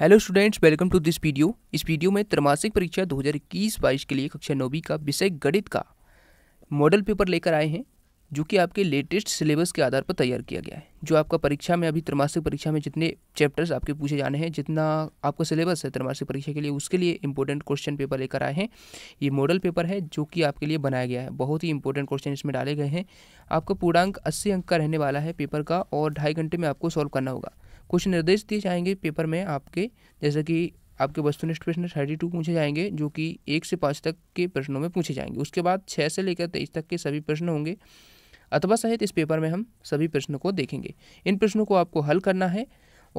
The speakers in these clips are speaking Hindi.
hello students welcome to this video this video में त्रमासिक परीक्षा 2021-22 के लिए कक्षा नौवीं का विषय गणित का मॉडल पेपर लेकर आए हैं जो कि आपके लेटेस्ट सिलेबस के आधार पर तैयार किया गया है जो आपका परीक्षा में अभी त्रमासिक परीक्षा में जितने चैप्टर्स आपके पूछे जाने हैं जितना आपका सिलेबस है त्रमासिक परीक्षा के लिए उसके लिए इंपॉर्टेंट क्वेश्चन पेपर लेकर आए हैं ये मॉडल पेपर है जो कि आपके लिए बनाया गया है बहुत ही इंपॉर्टेंट क्वेश्चन इसमें डाले गए हैं आपका पूर्णांक अस्सी अंक का रहने वाला है पेपर का और ढाई घंटे में आपको सॉल्व करना होगा कुछ निर्देश दिए जाएंगे पेपर में आपके जैसे कि आपके वस्तुनिष्ठ प्रश्न थर्टी टू पूछे जाएंगे जो कि एक से पाँच तक के प्रश्नों में पूछे जाएंगे उसके बाद छः से लेकर तेईस तक के सभी प्रश्न होंगे अथवा सहित इस पेपर में हम सभी प्रश्नों को देखेंगे इन प्रश्नों को आपको हल करना है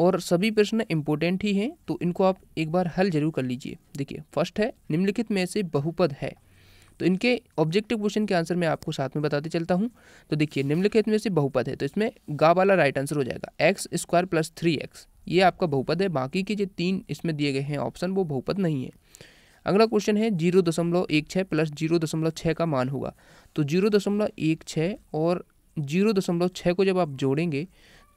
और सभी प्रश्न इम्पोर्टेंट ही हैं तो इनको आप एक बार हल जरूर कर लीजिए देखिए फर्स्ट है निम्नलिखित में से बहुपद है तो इनके ऑब्जेक्टिव क्वेश्चन के आंसर मैं आपको साथ में बताते चलता हूँ तो देखिए निम्नलिखित में से बहुपद है तो इसमें गा वाला राइट आंसर हो जाएगा X square plus three X ये आपका बहुपद है बाकी के जो तीन इसमें दिए गए हैं ऑप्शन वो बहुपद नहीं है अगला क्वेश्चन है जीरो दशमलव एक छः प्लस जीरो दशमलव छः का मान होगा तो जीरो दशमलव एक छः और जीरो दशमलव छः को जब आप जोड़ेंगे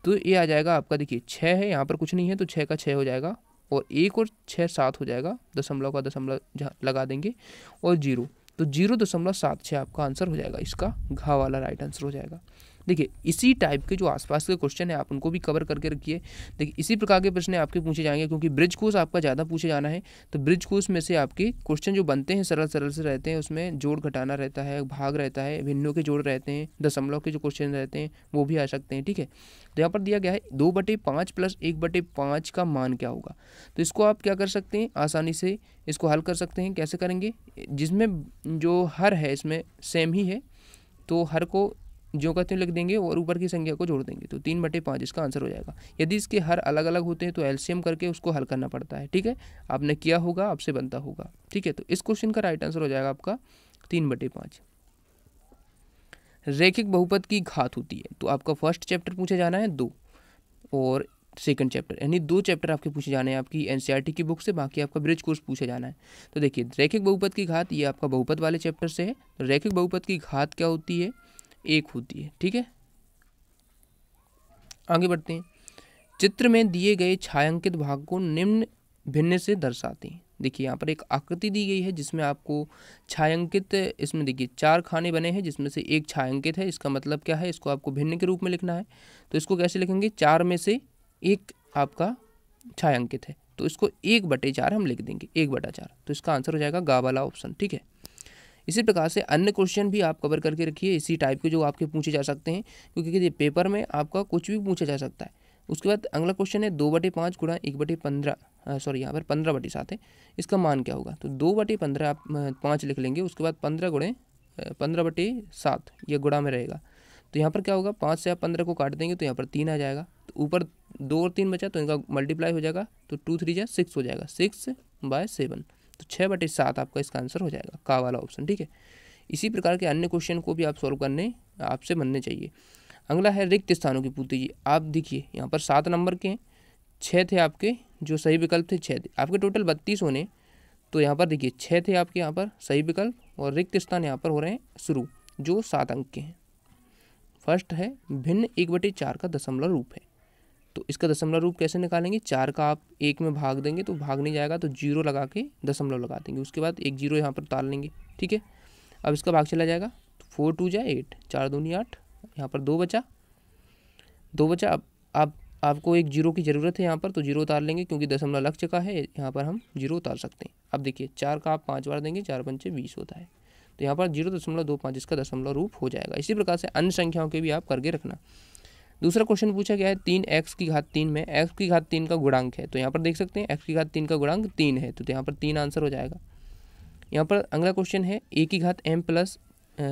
तो ये आ जाएगा आपका देखिए छः है यहाँ पर कुछ नहीं है तो छः का छः हो जाएगा और एक और छः सात हो जाएगा दशमलव का दशमलव लगा देंगे और जीरो तो जीरो दशमलव सात छः आपका आंसर हो जाएगा इसका घा वाला राइट आंसर हो जाएगा देखिए इसी टाइप के जो आसपास के क्वेश्चन है आप उनको भी कवर करके रखिए देखिए इसी प्रकार के प्रश्न आपके पूछे जाएंगे क्योंकि ब्रिज कोर्स आपका ज़्यादा पूछे जाना है तो ब्रिज कोर्स में से आपके क्वेश्चन जो बनते हैं सरल सरल से रहते हैं उसमें जोड़ घटाना रहता है भाग रहता है भिन्नों के जोड़ रहते हैं दशमलव के जो क्वेश्चन रहते हैं वो भी आ सकते हैं ठीक है तो यहाँ पर दिया गया है दो बटे पाँच प्लस एक बटे पाँच का मान क्या होगा तो इसको आप क्या कर सकते हैं आसानी से इसको हल कर सकते हैं कैसे करेंगे जिसमें जो हर है इसमें सेम ही है तो हर को जो का त्यों लिख देंगे और ऊपर की संख्या को जोड़ देंगे तो तीन बटे पाँच इसका आंसर हो जाएगा यदि इसके हर अलग अलग होते हैं तो एलसीएम करके उसको हल करना पड़ता है ठीक है आपने किया होगा आपसे बनता होगा ठीक है तो इस क्वेश्चन का राइट आंसर हो जाएगा आपका तीन बटे पाँच रेखिक बहुपद की घात होती है तो आपका फर्स्ट चैप्टर पूछा जाना है दो और सेकंड चैप्टर यानी दो चैप्टर आपके पूछे जाने हैं आपकी एनसीईआरटी की बुक से बाकी आपका ब्रिज कोर्स पूछा जाना है तो देखिए रैखिक बहुपद की घात ये आपका बहुपद वाले चैप्टर से है रैखिक बहुपद की घात क्या होती है एक होती है ठीक है आगे बढ़ते हैं चित्र में दिए गए छायांकित भाग को निम्न भिन्न से दर्शाते हैं देखिए यहाँ पर एक आकृति दी गई है जिसमें आपको छायांकित इसमें देखिए चार खाने बने हैं जिसमें से एक छायांकित है इसका मतलब क्या है इसको आपको भिन्न के रूप में लिखना है तो इसको कैसे लिखेंगे चार में से एक आपका छायांकित है तो इसको एक बटे चार हम लिख देंगे एक बटा चार तो इसका आंसर हो जाएगा गा वाला ऑप्शन ठीक है इसी प्रकार से अन्य क्वेश्चन भी आप कवर करके रखिए इसी टाइप के जो आपके पूछे जा सकते हैं क्योंकि पेपर में आपका कुछ भी पूछा जा सकता है उसके बाद अगला क्वेश्चन है दो बटे पाँच गुणा एक बटे पंद्रह सॉरी यहाँ पर पंद्रह बटे सात है इसका मान क्या होगा तो दो बटे पंद्रह आप पाँच लिख लेंगे उसके बाद पंद्रह गुणे पंद्रह बटे सात यह गुणा में रहेगा तो यहाँ पर क्या होगा पाँच से आप पंद्रह को काट देंगे तो यहाँ पर तीन आ जाएगा तो ऊपर दो और तीन बचा तो इनका मल्टीप्लाई हो जाएगा तो टू थ्री जा सिक्स हो जाएगा सिक्स बाय सेवन तो छः बटे सात आपका इसका आंसर हो जाएगा का वाला ऑप्शन ठीक है इसी प्रकार के अन्य क्वेश्चन को भी आप सॉल्व करने आपसे बनने चाहिए अगला है रिक्त स्थानों की पूर्ति जी आप देखिए यहाँ पर सात नंबर के हैं छः थे आपके जो सही विकल्प थे छः थे आपके टोटल बत्तीस होने तो यहाँ पर देखिए छः थे आपके यहाँ पर सही विकल्प और रिक्त स्थान यहाँ पर हो रहे हैं शुरू जो सात अंक के हैं फर्स्ट है भिन्न एक बटे चार का दशमलव रूप है तो इसका दशमलव रूप कैसे निकालेंगे चार का आप एक में भाग देंगे तो भाग नहीं जाएगा तो जीरो लगा के दशमलव लगा देंगे उसके बाद एक जीरो यहाँ पर उतार लेंगे ठीक है अब इसका भाग चला जाएगा तो फोर टू जाए एट चार दूनी आठ यहाँ पर दो बचा दो बचा अब आप आपको एक जीरो की ज़रूरत है यहाँ पर तो जीरो उतार लेंगे क्योंकि दशमलव लग चुका है यहाँ पर हम जीरो उतार सकते हैं अब देखिए चार का आप पाँच बार देंगे चार पंचे बीस होता है तो यहाँ पर जीरो दशमलव दो पाँच इसका दशमलव रूप हो जाएगा इसी प्रकार से अन्य संख्याओं के भी आप करके रखना दूसरा क्वेश्चन पूछा गया है तीन एक्स की घात तीन में एक्स की घात तीन का गुणांक है तो यहाँ पर देख सकते हैं एक्स की घात तीन का गुणांक तीन है तो यहाँ पर तीन आंसर हो जाएगा यहाँ पर अगला क्वेश्चन है ए की घात एम प्लस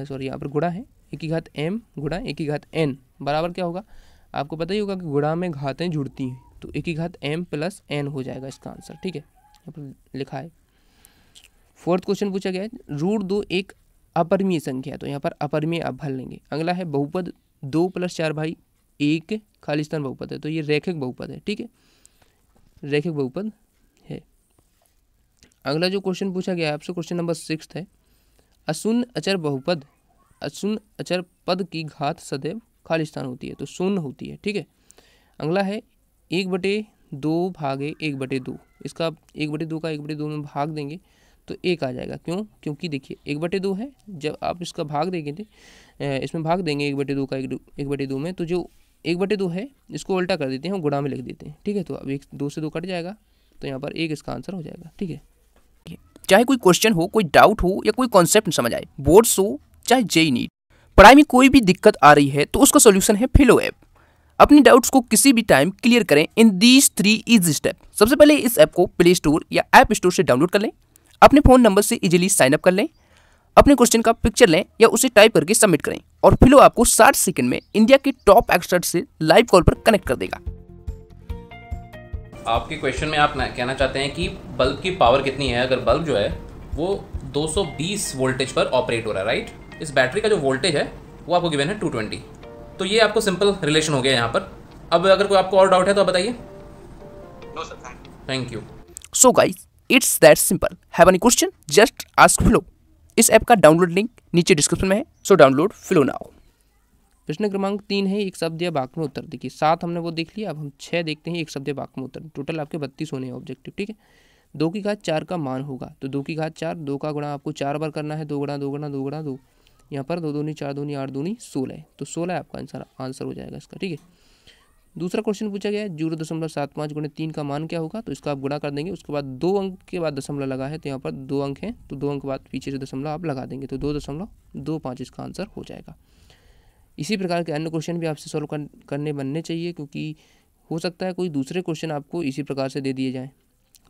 सॉरी यहाँ पर गुड़ा है ए की घात एम गुड़ा ए की घात एन बराबर क्या होगा आपको पता ही होगा कि गुड़ा में घातें जुड़ती हैं तो ए की घात एम प्लस एन हो जाएगा इसका आंसर ठीक है यहाँ पर लिखा है फोर्थ क्वेश्चन पूछा गया है रूट दो एक अपरमीय संख्या तो यहाँ पर अपरमीय आप भर लेंगे अगला है बहुपद दो प्लस चार भाई एक खालिस्तान बहुपद है तो ये रेखक बहुपद है ठीक है रेखक बहुपद है अगला जो क्वेश्चन पूछा गया है आपसे क्वेश्चन नंबर सिक्स है असुन अचर बहुपद असुन अचर पद की घात सदैव खालिस्तान होती है तो शून्य होती है ठीक है अगला है एक बटे दो भागे एक बटे दो इसका आप एक बटे दो का एक बटे दो में भाग देंगे तो एक आ जाएगा क्यों क्योंकि देखिए एक बटे दो है जब आप इसका भाग देंगे इसमें भाग देंगे एक बटे दो का एक, एक बटे दो में तो जो एक बटे दो है इसको उल्टा कर देते हैं और गुणा में लिख देते हैं ठीक है तो अब एक दो से दो कट जाएगा तो यहाँ पर एक इसका आंसर हो जाएगा ठीक है चाहे कोई क्वेश्चन हो कोई डाउट हो या कोई कॉन्सेप्ट समझ आए बोर्ड्स हो चाहे जेई नीट e e पढ़ाई में कोई भी दिक्कत आ रही है तो उसका सोल्यूशन है फिलो ऐप अपने डाउट्स को किसी भी टाइम क्लियर करें in these three is step सबसे पहले इस ऐप को प्ले स्टोर या ऐप स्टोर से डाउनलोड कर लें अपने फ़ोन नंबर से इजीली साइन अप कर लें अपने क्वेश्चन का पिक्चर लें या उसे टाइप करके सबमिट करें और फिलो आपको 60 सेकंड में इंडिया के टॉप एक्सपर्ट से लाइव कॉल पर कनेक्ट कर देगा आपके क्वेश्चन में आप कहना चाहते हैं कि बल्ब की पावर कितनी है अगर बल्ब जो है वो 220 वोल्टेज पर ऑपरेट हो रहा है राइट इस बैटरी का जो वोल्टेज है वो आपको गिवन है 220 तो ये आपको सिंपल रिलेशन हो गया यहाँ पर अब अगर कोई आपको और डाउट है तो आप बताइए no sir thank you so guys it's that simple have any question just ask Filo इस ऐप का डाउनलोड लिंक नीचे डिस्क्रिप्शन में है सो डाउनलोड फिलो नाउ प्रश्न क्रमांक तीन है एक शब्द या वाक्य में उत्तर देखिए सात हमने वो देख लिया अब हम छः देखते हैं एक शब्द या वाक्य में उत्तर टोटल आपके बत्तीस होने हैं ऑब्जेक्टिव ठीक है दो की घात चार का मान होगा तो दो की घात चार दो का गुणा आपको चार बार करना है दो गुणा दो गुणा दो गुणा दो यहाँ पर दो दूनी चार दूनी आठ दूनी सोलह तो सोलह आपका आंसर आंसर हो जाएगा इसका ठीक है दूसरा क्वेश्चन पूछा गया है जीरो दशमलव सात पाँच गुणे तीन का मान क्या होगा तो इसका आप गुणा कर देंगे उसके बाद दो अंक के बाद दशमलव लगा है तो यहाँ पर दो अंक हैं तो दो अंक के बाद पीछे से दशमलव आप लगा देंगे तो दो दशमलव दो पाँच इसका आंसर हो जाएगा इसी प्रकार के अन्य क्वेश्चन भी आपसे सॉल्व करने बनने चाहिए क्योंकि हो सकता है कोई दूसरे क्वेश्चन आपको इसी प्रकार से दे दिए जाएँ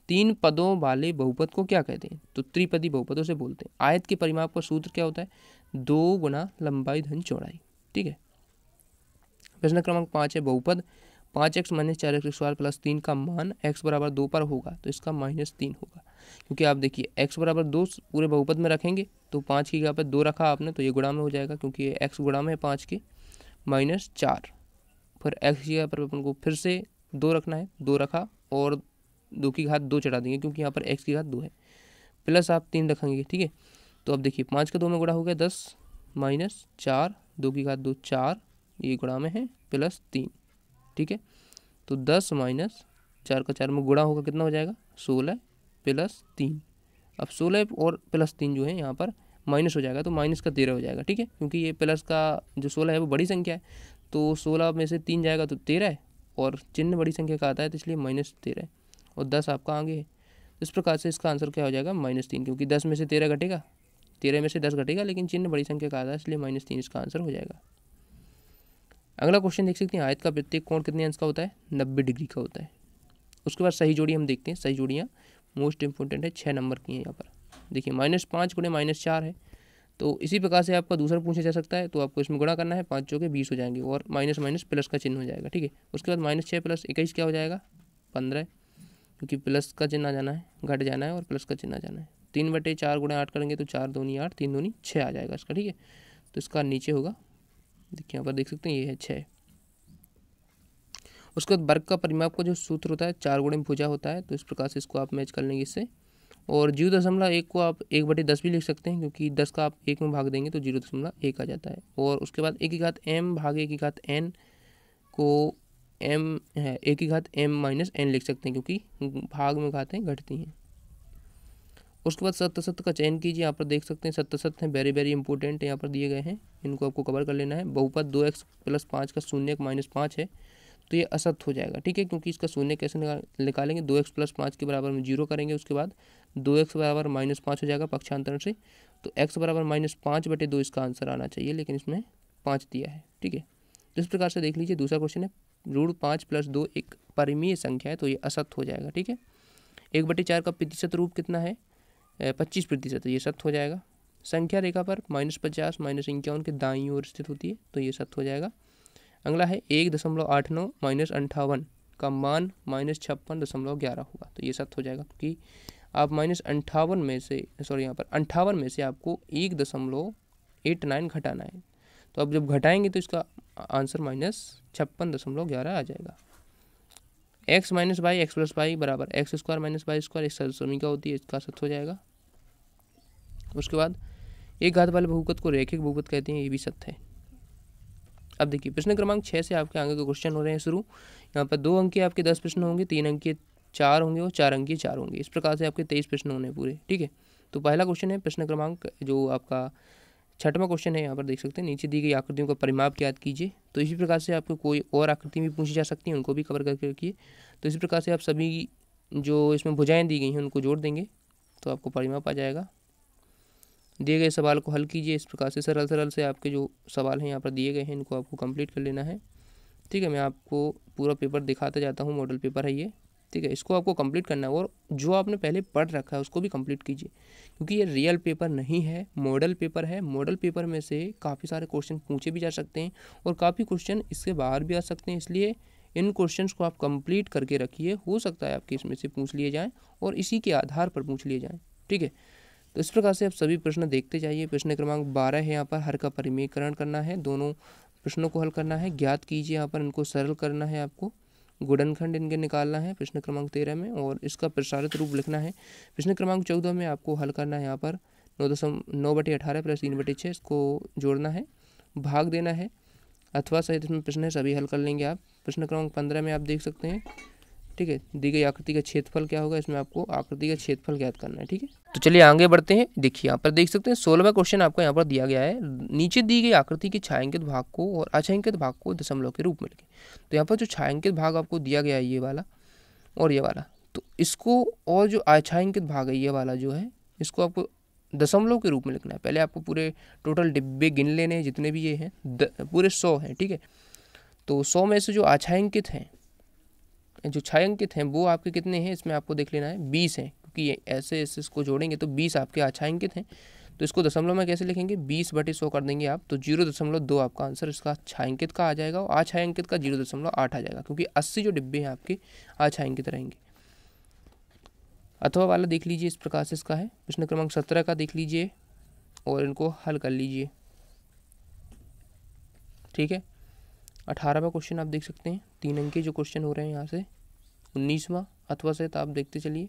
तीन पदों वाले बहुपद को क्या कहते हैं तो त्रिपदी बहुपदों से बोलते हैं आयत के परिमाप का सूत्र क्या होता है दो गुना लंबाई धन चौड़ाई ठीक है प्रश्न क्रमांक पाँच है बहुपद पाँच एक्स माइनस चार एक्स स्क्वायर प्लस तीन का मान एक्स बराबर दो पर होगा तो इसका माइनस तीन होगा क्योंकि आप देखिए एक्स बराबर दो पूरे बहुपद में रखेंगे तो पाँच की जगह पर दो रखा आपने तो ये गुड़ा में हो जाएगा क्योंकि ये एक्स गुड़ा में है पाँच के माइनस चार फिर एक्स की जगह पर अपन को फिर से दो रखना है दो रखा और दो की घात दो चढ़ा देंगे क्योंकि यहाँ पर एक्स की घात दो है प्लस आप तीन रखेंगे ठीक है तो अब देखिए पाँच का दो में गुड़ा हो गया दस माइनस चार दो की घात दो चार ये गुणा में है प्लस तीन ठीक है तो दस माइनस चार का चार में गुणा होगा कितना हो जाएगा सोलह प्लस तीन अब सोलह और प्लस तीन जो है यहाँ पर माइनस हो जाएगा तो माइनस का तेरह हो जाएगा ठीक है क्योंकि ये प्लस का जो सोलह है वो बड़ी संख्या है तो सोलह में से तीन जाएगा तो तेरह है और चिन्ह बड़ी संख्या का आता है तो इसलिए माइनस तेरह और दस आपका आगे है इस प्रकार से इसका आंसर क्या हो जाएगा माइनस तीन क्योंकि दस में से तेरह घटेगा तेरह में से दस घटेगा लेकिन चिन्ह बड़ी संख्या का आता है इसलिए माइनस तीन इसका आंसर हो जाएगा अगला क्वेश्चन देख सकते हैं आयत का प्रत्येक कोण कितने अंश का होता है नब्बे डिग्री का होता है उसके बाद सही जोड़ी हम देखते हैं सही जोड़ियाँ मोस्ट इंपॉर्टेंट है छः नंबर की हैं यहाँ पर देखिए माइनस पाँच गुणे माइनस चार है तो इसी प्रकार से आपका दूसरा पूछा जा सकता है तो आपको इसमें गुणा करना है पाँच चौके बीस हो जाएंगे और माइनस माइनस प्लस का चिन्ह हो जाएगा ठीक है उसके बाद माइनस छः प्लस इक्कीस क्या हो जाएगा पंद्रह क्योंकि प्लस का चिन्ह आ जाना है घट जाना है और प्लस का चिन्ह आ जाना है तीन बटे चार गुणा आठ करेंगे तो चार दोनी आठ तीन दोनी छः आ जाएगा इसका ठीक है तो इसका नीचे होगा देखिए यहाँ पर देख सकते हैं ये है छः उसके बाद वर्ग का परिमाप का जो सूत्र होता है चार गुणे में भुजा होता है तो इस प्रकार से इसको आप मैच कर लेंगे इससे और जीरो दशमलव एक को आप एक बटे दस भी लिख सकते हैं क्योंकि दस का आप एक में भाग देंगे तो जीरो दशमलव एक आ जाता है और उसके बाद एक ही घात एम भाग एक ही घात एन को एम है एक ही घात एम माइनस एन लिख सकते हैं क्योंकि भाग में घातें घटती हैं उसके बाद सत्यसत का चयन कीजिए यहाँ पर देख सकते हैं सत्यसत हैं वेरी वेरी इंपॉर्टेंट यहाँ पर दिए गए हैं इनको आपको कवर कर लेना है बहुपद दो एक्स प्लस पाँच का शून्य एक माइनस पाँच है तो ये असत्य हो जाएगा ठीक है क्योंकि इसका शून्य कैसे निकालेंगे दो एक्स प्लस पाँच के बराबर हम जीरो करेंगे उसके बाद दो एक्स बराबर माइनस पाँच हो जाएगा पक्षांतरण से तो एक्स बराबर माइनस पाँच बटे दो इसका आंसर आना चाहिए लेकिन इसमें पाँच दिया है ठीक है तो इस प्रकार से देख लीजिए दूसरा क्वेश्चन है रूढ़ पाँच प्लस दो एक परिमीय संख्या है तो ये असत्य हो जाएगा ठीक है एक बटे चार का प्रतिशत रूप कितना है पच्चीस प्रतिशत ये सत्य हो जाएगा संख्या रेखा पर माइनस पचास माइनस इक्यावन के दाई ओर स्थित होती है तो ये सत्य हो जाएगा अगला है एक दशमलव आठ नौ माइनस अंठावन का मान माइनस छप्पन दशमलव ग्यारह होगा तो ये सत्य हो जाएगा क्योंकि आप माइनस अंठावन में से सॉरी यहाँ पर अंठावन में से आपको एक दशमलव एट नाइन घटाना है तो अब जब घटाएंगे तो इसका आंसर माइनस छप्पन दशमलव ग्यारह आ जाएगा X minus y X plus y बराबर X square minus y square एक समीका होती है इसका सत्य हो जाएगा उसके बाद एक घात वाले बहुगत को रेखिक बहुगत कहते हैं ये भी सत्य है अब देखिए प्रश्न क्रमांक छः से आपके आगे के क्वेश्चन हो रहे हैं शुरू यहाँ पर दो अंकीय आपके दस प्रश्न होंगे तीन अंकीय चार होंगे और चार अंकीय चार होंगे इस प्रकार से आपके तेईस प्रश्न होने पूरे ठीक है तो पहला क्वेश्चन है प्रश्न क्रमांक जो आपका छठवां क्वेश्चन है यहाँ पर देख सकते हैं नीचे दी गई आकृतियों का परिमाप याद कीजिए तो इसी प्रकार से आपको कोई और आकृति भी पूछी जा सकती है उनको भी कवर करके रखिए तो इसी प्रकार से आप सभी जो इसमें भुजाएं दी गई हैं उनको जोड़ देंगे तो आपको परिमाप आ जाएगा दिए गए सवाल को हल कीजिए इस प्रकार से सरल सरल से आपके जो सवाल हैं यहाँ पर दिए गए हैं इनको आपको कंप्लीट कर लेना है ठीक है मैं आपको पूरा पेपर दिखाता जाता हूँ मॉडल पेपर है ये ठीक है इसको आपको कंप्लीट करना है और जो आपने पहले पढ़ रखा है उसको भी कंप्लीट कीजिए क्योंकि ये रियल पेपर नहीं है मॉडल पेपर है मॉडल पेपर में से काफ़ी सारे क्वेश्चन पूछे भी जा सकते हैं और काफ़ी क्वेश्चन इसके बाहर भी आ सकते हैं इसलिए इन क्वेश्चन को आप कंप्लीट करके रखिए हो सकता है आपके इसमें से पूछ लिए जाएँ और इसी के आधार पर पूछ लिए जाएँ ठीक है तो इस प्रकार से आप सभी प्रश्न देखते जाइए प्रश्न क्रमांक बारह है यहाँ पर हर का परिमीकरण करना है दोनों प्रश्नों को हल करना है ज्ञात कीजिए यहाँ पर इनको सरल करना है आपको गुडनखंड इनके निकालना है प्रश्न क्रमांक तेरह में और इसका प्रसारित रूप लिखना है प्रश्न क्रमांक चौदह में आपको हल करना है यहाँ पर नौ दशम नौ बटे अठारह प्लस तीन बटे छः इसको जोड़ना है भाग देना है अथवा सहित इसमें प्रश्न है सभी हल कर लेंगे आप प्रश्न क्रमांक पंद्रह में आप देख सकते हैं ठीक है दी गई आकृति का क्षेत्रफल क्या होगा इसमें आपको आकृति का क्षेत्रफल ज्ञात करना है ठीक है तो चलिए आगे बढ़ते हैं देखिए यहाँ पर देख सकते हैं सोलहवा क्वेश्चन आपको यहाँ पर दिया गया है नीचे दी गई आकृति के छायांकित भाग को और अछायांकित भाग को दशमलव के रूप में लिखें तो यहाँ पर जो छायांकित भाग आपको दिया गया है ये वाला और ये वाला तो इसको और जो अछायांकित भाग है ये वाला जो है इसको आपको दशमलव के रूप में लिखना है पहले आपको पूरे टोटल डिब्बे गिन लेने हैं जितने भी ये हैं पूरे सौ हैं ठीक है तो सौ में से जो अछायांकित हैं जो छायांकित हैं वो आपके कितने हैं इसमें आपको देख लेना है बीस हैं क्योंकि ऐसे ऐसे इसको जोड़ेंगे तो बीस आपके अछायांकित हैं तो इसको दशमलव में कैसे लिखेंगे बीस बटे सौ कर देंगे आप तो जीरो दशमलव दो आपका आंसर इसका छायांकित का आ जाएगा और अछायांकित का जीरो दशमलव आठ आ जाएगा क्योंकि अस्सी जो डिब्बे हैं आपके अछायांकित रहेंगे अथवा वाला देख लीजिए इस प्रकार से इसका है प्रश्न क्रमांक सत्रह का देख लीजिए और इनको हल कर लीजिए ठीक है अठारहवा क्वेश्चन आप देख सकते हैं तीन अंक के जो क्वेश्चन हो रहे हैं यहाँ से उन्नीसवा अथवा से तो आप देखते चलिए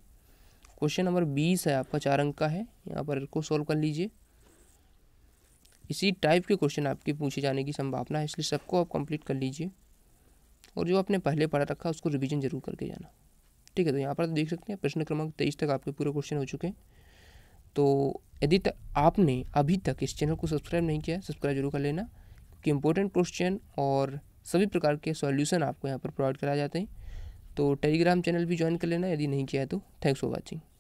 क्वेश्चन नंबर बीस है आपका चार अंक का है यहाँ पर इसको सॉल्व कर लीजिए इसी टाइप के क्वेश्चन आपके पूछे जाने की संभावना है इसलिए सबको आप कंप्लीट कर लीजिए और जो आपने पहले पढ़ा रखा उसको रिवीजन जरूर करके जाना ठीक है तो यहाँ पर देख सकते हैं प्रश्न क्रमांक तेईस तक आपके पूरे क्वेश्चन हो चुके हैं तो यदि तक आपने अभी तक इस चैनल को सब्सक्राइब नहीं किया सब्सक्राइब जरूर कर लेना क्योंकि इंपॉर्टेंट क्वेश्चन और सभी प्रकार के सॉल्यूशन आपको यहाँ पर प्रोवाइड कराए जाते हैं तो टेलीग्राम चैनल भी ज्वाइन कर लेना यदि नहीं किया है तो थैंक्स फॉर वॉचिंग